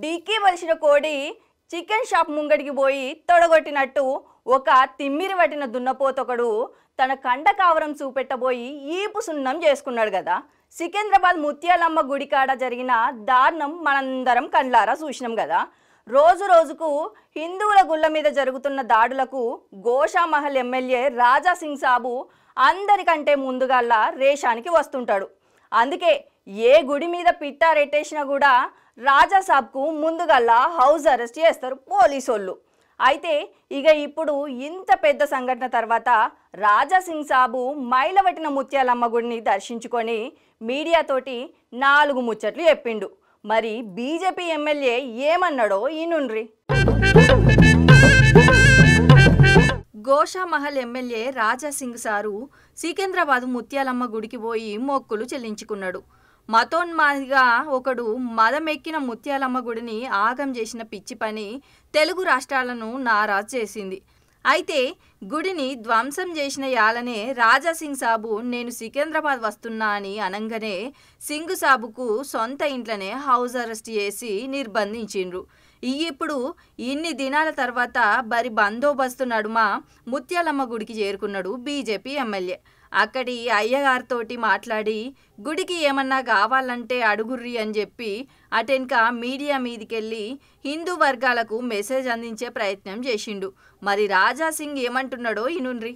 డీకి వలిసిన కోడి chicken shop ముంగడికి పోయి తొడగొట్టినట్టు ఒక తిమ్మిరి పట్టిన దున్నపోతొకడు తన కండ కావరం చూపెట్టబోయి ఈపు సున్నం చేసుకున్నాడు కదా సికింద్రాబాద్ ముత్యాలమ్మ గుడికాడ జరిగిన దారుణం మనందరం కండ్లారా చూసినాం కదా రోజు రోజుకు హిందువుల గుళ్ళ మీద జరుగుతున్న దాడులకు గోషామహల్ ఎమ్మెల్యే రాజాసింగ్ సాబు అందరికంటే ముందుగాల్లా రేషానికి వస్తుంటాడు అందుకే ఏ గుడి మీద పిట్ట రెట్టేసినా కూడా రాజాసాబ్కు ముందుగల్లా హౌస్ అరెస్ట్ చేస్తారు పోలీసోళ్ళు అయితే ఇక ఇప్పుడు ఇంత పెద్ద సంఘటన తర్వాత రాజాసింగ్ సాబు మైలవటిన ముత్యాలమ్మ గుడిని దర్శించుకొని మీడియాతోటి నాలుగు ముచ్చట్లు చెప్పిండు మరి బీజేపీ ఎమ్మెల్యే ఏమన్నాడో ఈనుండ్రి గోషామహల్ ఎమ్మెల్యే రాజాసింగ్ సారు సికింద్రాబాద్ ముత్యాలమ్మ గుడికి పోయి మొక్కులు చెల్లించుకున్నాడు మతోన్మాదిగా ఒకడు మదమెక్కిన ముత్యాలమ్మ గుడిని ఆగం చేసిన పిచ్చి పని తెలుగు రాష్ట్రాలను నారాజ్ చేసింది అయితే గుడిని ధ్వంసం చేసిన యాలనే రాజాసింగ్ సాబు నేను సికింద్రాబాద్ వస్తున్నా అని అనంగానే సింగు సాబుకు సొంత ఇంట్లోనే హౌస్ అరెస్ట్ చేసి నిర్బంధించిండ్రు ఇప్పుడు ఇన్ని దినాల తర్వాత బరి బందోబస్తు నడుమ ముత్యాలమ్మ గుడికి చేరుకున్నాడు బీజేపీ ఎమ్మెల్యే అక్కడి అయ్యగారితోటి మాట్లాడి గుడికి ఏమన్నా కావాలంటే అడుగుర్రి అని చెప్పి అటెన్క మీడియా మీదికెళ్ళి హిందూ వర్గాలకు మెసేజ్ అందించే ప్రయత్నం చేసిండు మరి రాజాసింగ్ ఏమంటున్నాడో ఇనుండ్రి